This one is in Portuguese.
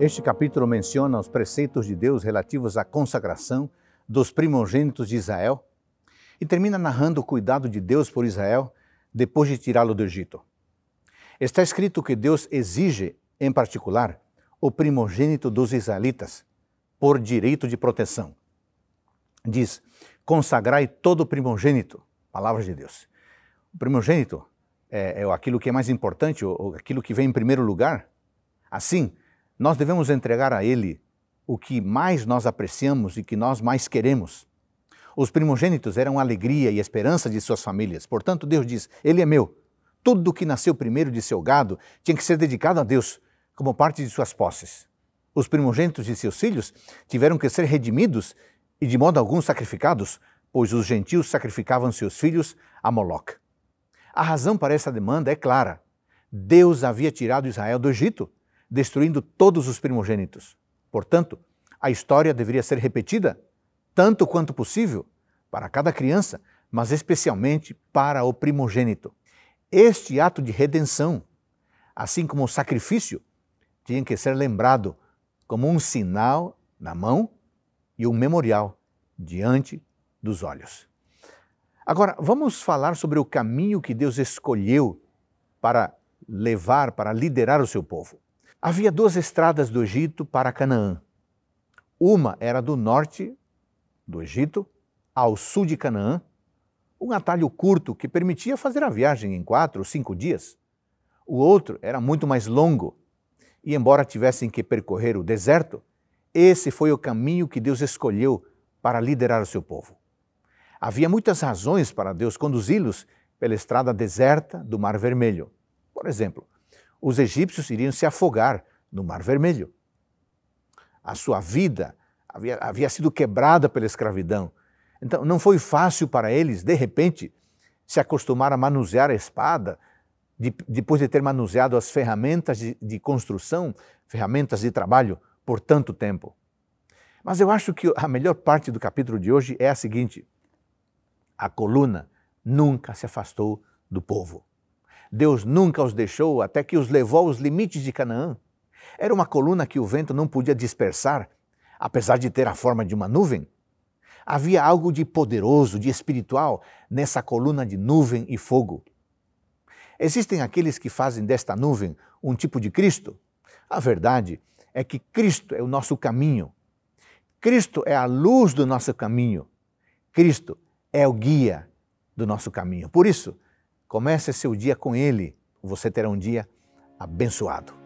Este capítulo menciona os preceitos de Deus relativos à consagração dos primogênitos de Israel e termina narrando o cuidado de Deus por Israel depois de tirá-lo do Egito. Está escrito que Deus exige, em particular, o primogênito dos israelitas, por direito de proteção. Diz: consagrai todo primogênito, palavras de Deus. O primogênito é, é aquilo que é mais importante, ou, ou aquilo que vem em primeiro lugar. Assim, nós devemos entregar a Ele o que mais nós apreciamos e que nós mais queremos. Os primogênitos eram a alegria e a esperança de suas famílias. Portanto, Deus diz: Ele é meu. Tudo o que nasceu primeiro de seu gado tinha que ser dedicado a Deus como parte de suas posses. Os primogênitos de seus filhos tiveram que ser redimidos e, de modo algum, sacrificados, pois os gentios sacrificavam seus filhos a Moloque. A razão para essa demanda é clara. Deus havia tirado Israel do Egito destruindo todos os primogênitos. Portanto, a história deveria ser repetida tanto quanto possível para cada criança, mas especialmente para o primogênito. Este ato de redenção, assim como o sacrifício, tinha que ser lembrado como um sinal na mão e um memorial diante dos olhos. Agora, vamos falar sobre o caminho que Deus escolheu para levar, para liderar o seu povo. Havia duas estradas do Egito para Canaã. Uma era do norte do Egito ao sul de Canaã, um atalho curto que permitia fazer a viagem em quatro ou cinco dias. O outro era muito mais longo, e embora tivessem que percorrer o deserto, esse foi o caminho que Deus escolheu para liderar o seu povo. Havia muitas razões para Deus conduzi-los pela estrada deserta do Mar Vermelho. Por exemplo, os egípcios iriam se afogar no Mar Vermelho. A sua vida havia, havia sido quebrada pela escravidão. Então, não foi fácil para eles, de repente, se acostumar a manusear a espada, de, depois de ter manuseado as ferramentas de, de construção, ferramentas de trabalho, por tanto tempo. Mas eu acho que a melhor parte do capítulo de hoje é a seguinte: a coluna nunca se afastou do povo. Deus nunca os deixou até que os levou aos limites de Canaã. Era uma coluna que o vento não podia dispersar, apesar de ter a forma de uma nuvem. Havia algo de poderoso, de espiritual nessa coluna de nuvem e fogo. Existem aqueles que fazem desta nuvem um tipo de Cristo. A verdade é que Cristo é o nosso caminho. Cristo é a luz do nosso caminho. Cristo é o guia do nosso caminho. Por isso, Comece seu dia com Ele. Você terá um dia abençoado.